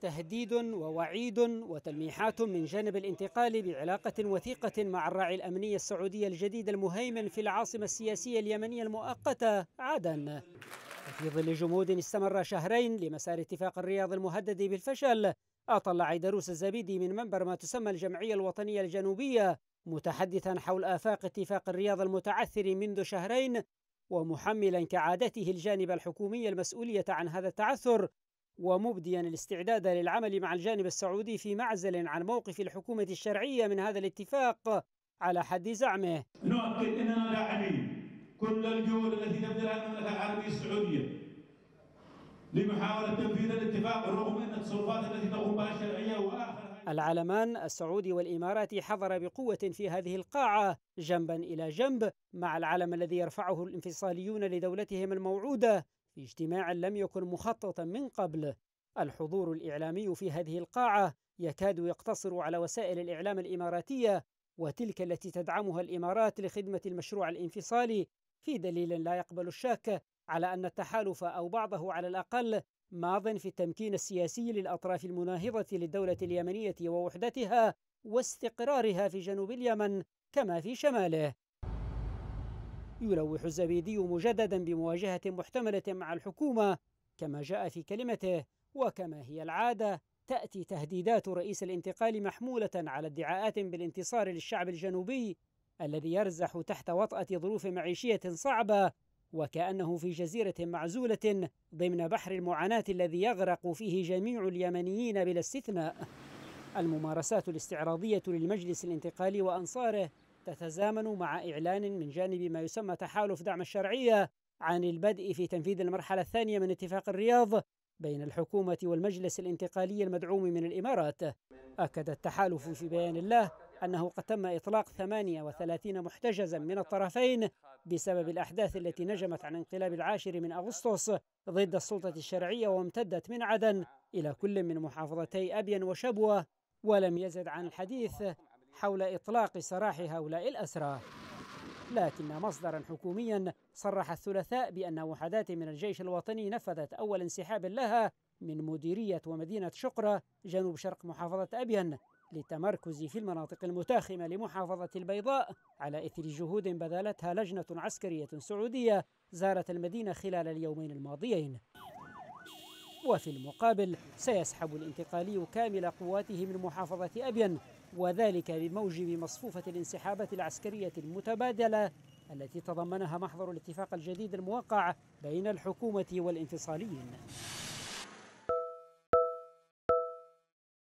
تهديد ووعيد وتلميحات من جانب الانتقال بعلاقة وثيقة مع الراعي الأمني السعودي الجديد المهيمن في العاصمة السياسية اليمنية المؤقتة عدن في ظل جمود استمر شهرين لمسار اتفاق الرياض المهدد بالفشل أطل عيدروس الزبيدي من منبر ما تسمى الجمعية الوطنية الجنوبية متحدثا حول آفاق اتفاق الرياض المتعثر منذ شهرين ومحملا كعادته الجانب الحكومي المسؤولية عن هذا التعثر ومبديا الاستعداد للعمل مع الجانب السعودي في معزل عن موقف الحكومة الشرعية من هذا الاتفاق على حد زعمه نؤكد أننا داعمين كل الجهود التي تبذلها المملكة العربية السعودية لمحاولة تنفيذ الاتفاق رغم أن التصرفات التي تقوم بها الشرعية وآخر العلمان السعودي والإماراتي حضر بقوة في هذه القاعة جنبا إلى جنب مع العلم الذي يرفعه الانفصاليون لدولتهم الموعودة في اجتماع لم يكن مخططا من قبل الحضور الإعلامي في هذه القاعة يكاد يقتصر على وسائل الإعلام الإماراتية وتلك التي تدعمها الإمارات لخدمة المشروع الانفصالي في دليل لا يقبل الشك على أن التحالف أو بعضه على الأقل ماض في التمكين السياسي للأطراف المناهضة للدولة اليمنية ووحدتها واستقرارها في جنوب اليمن كما في شماله يلوح الزبيدي مجددا بمواجهة محتملة مع الحكومة كما جاء في كلمته وكما هي العادة تأتي تهديدات رئيس الانتقال محمولة على ادعاءات بالانتصار للشعب الجنوبي الذي يرزح تحت وطأة ظروف معيشية صعبة وكأنه في جزيرة معزولة ضمن بحر المعاناة الذي يغرق فيه جميع اليمنيين بلا استثناء. الممارسات الاستعراضية للمجلس الانتقالي وأنصاره تتزامن مع إعلان من جانب ما يسمى تحالف دعم الشرعية عن البدء في تنفيذ المرحلة الثانية من اتفاق الرياض بين الحكومة والمجلس الانتقالي المدعوم من الإمارات أكد التحالف في بيان الله أنه قد تم إطلاق 38 محتجزا من الطرفين بسبب الأحداث التي نجمت عن انقلاب العاشر من أغسطس ضد السلطة الشرعية وامتدت من عدن إلى كل من محافظتي أبين وشبوة ولم يزد عن الحديث حول إطلاق سراح هؤلاء الأسرى لكن مصدرا حكوميا صرح الثلاثاء بأن وحدات من الجيش الوطني نفذت أول انسحاب لها من مديرية ومدينة شقرة جنوب شرق محافظة أبين للتمركز في المناطق المتاخمة لمحافظة البيضاء على إثر جهود بذلتها لجنة عسكرية سعودية زارت المدينة خلال اليومين الماضيين وفي المقابل سيسحب الانتقالي كامل قواته من محافظة أبين وذلك بموجب مصفوفة الانسحابات العسكرية المتبادلة التي تضمنها محضر الاتفاق الجديد الموقع بين الحكومة والانفصاليين